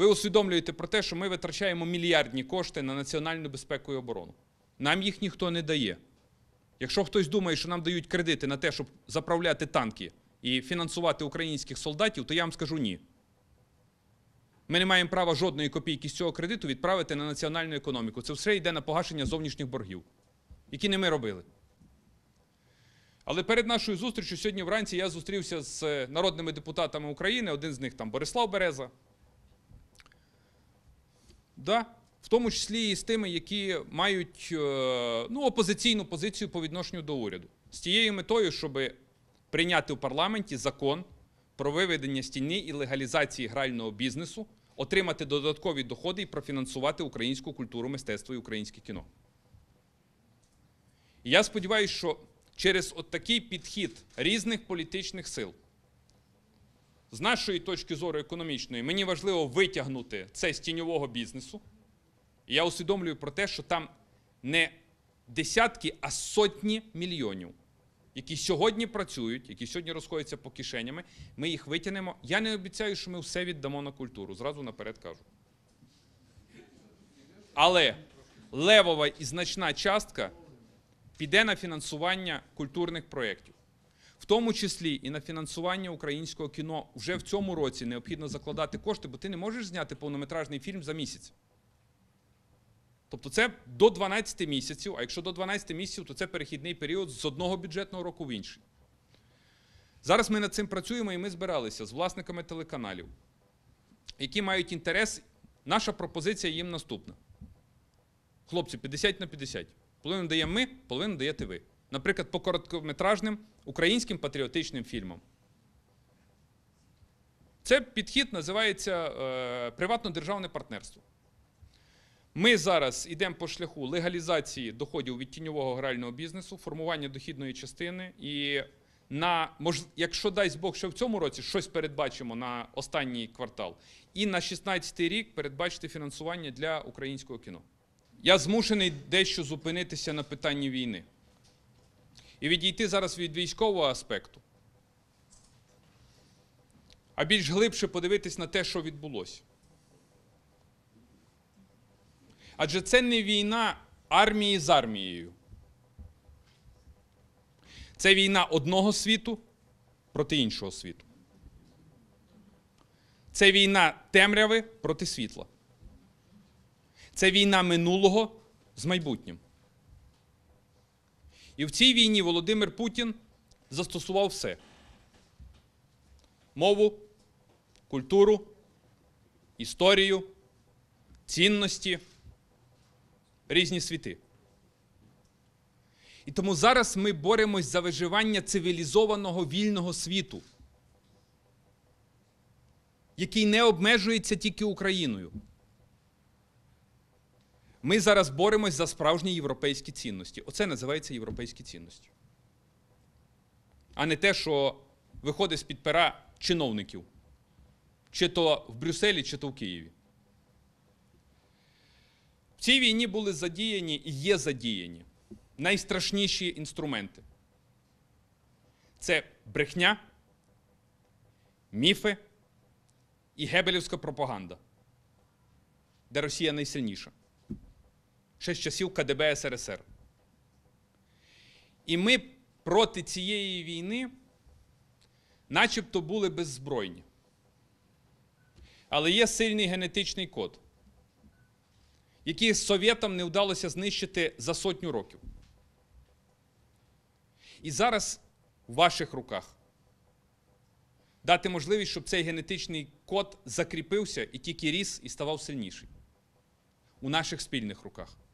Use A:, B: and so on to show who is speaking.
A: Ви усвідомлюєте про те, що ми витрачаємо мільярдні кошти на національну безпеку і оборону. Нам їх ніхто не дає. Якщо хтось думає, що нам дають кредити на те, щоб заправляти танки і фінансувати українських солдатів, то я вам скажу ні. Ми не маємо права жодної копійки з цього кредиту відправити на національну економіку. Це все йде на погашення зовнішніх боргів, які не ми робили. Але перед нашою зустрічю сьогодні вранці я зустрівся з народними депутатами України. Один з них там Борислав Береза. Да. В тому числі і з тими, які мають е, ну, опозиційну позицію по відношенню до уряду, з тією метою, щоб прийняти у парламенті закон про виведення стіни і легалізації грального бізнесу, отримати додаткові доходи і профінансувати українську культуру, мистецтво і українське кіно. І я сподіваюся, що через от такий підхід різних політичних сил. З нашої точки зору економічної, мені важливо витягнути це з тіньового бізнесу. І я усвідомлюю про те, що там не десятки, а сотні мільйонів, які сьогодні працюють, які сьогодні розходяться по кишенями. Ми їх витягнемо. Я не обіцяю, що ми все віддамо на культуру. Зразу наперед кажу. Але левова і значна частка піде на фінансування культурних проєктів в тому числі і на фінансування українського кіно вже в цьому році необхідно закладати кошти, бо ти не можеш зняти повнометражний фільм за місяць. Тобто це до 12 місяців, а якщо до 12 місяців, то це перехідний період з одного бюджетного року в інший. Зараз ми над цим працюємо і ми збиралися з власниками телеканалів, які мають інтерес. Наша пропозиція їм наступна. Хлопці, 50 на 50. Половину даємо ми, половину даєте ви наприклад, по короткометражним українським патріотичним фільмам. Це підхід називається е, приватно-державне партнерство. Ми зараз йдемо по шляху легалізації доходів від тіньового грального бізнесу, формування дохідної частини. І на якщо дасть Бог, що в цьому році щось передбачимо на останній квартал, і на 16-й рік передбачити фінансування для українського кіно. Я змушений дещо зупинитися на питанні війни і відійти зараз від військового аспекту, а більш глибше подивитись на те, що відбулося. Адже це не війна армії з армією. Це війна одного світу проти іншого світу. Це війна темряви проти світла. Це війна минулого з майбутнім. І в цій війні Володимир Путін застосував все: мову, культуру, історію, цінності, різні світи. І тому зараз ми боремось за виживання цивілізованого вільного світу, який не обмежується тільки Україною. Ми зараз боремось за справжні європейські цінності. Оце називається європейські цінності. А не те, що виходить з-під пера чиновників. Чи то в Брюсселі, чи то в Києві. В цій війні були задіяні і є задіяні найстрашніші інструменти. Це брехня, міфи і гебелівська пропаганда, де Росія найсильніша ще з часів КДБ СРСР. І ми проти цієї війни начебто були беззбройні. Але є сильний генетичний код, який совєтам не вдалося знищити за сотню років. І зараз в ваших руках дати можливість, щоб цей генетичний код закріпився і тільки ріс і ставав сильніший у наших спільних руках.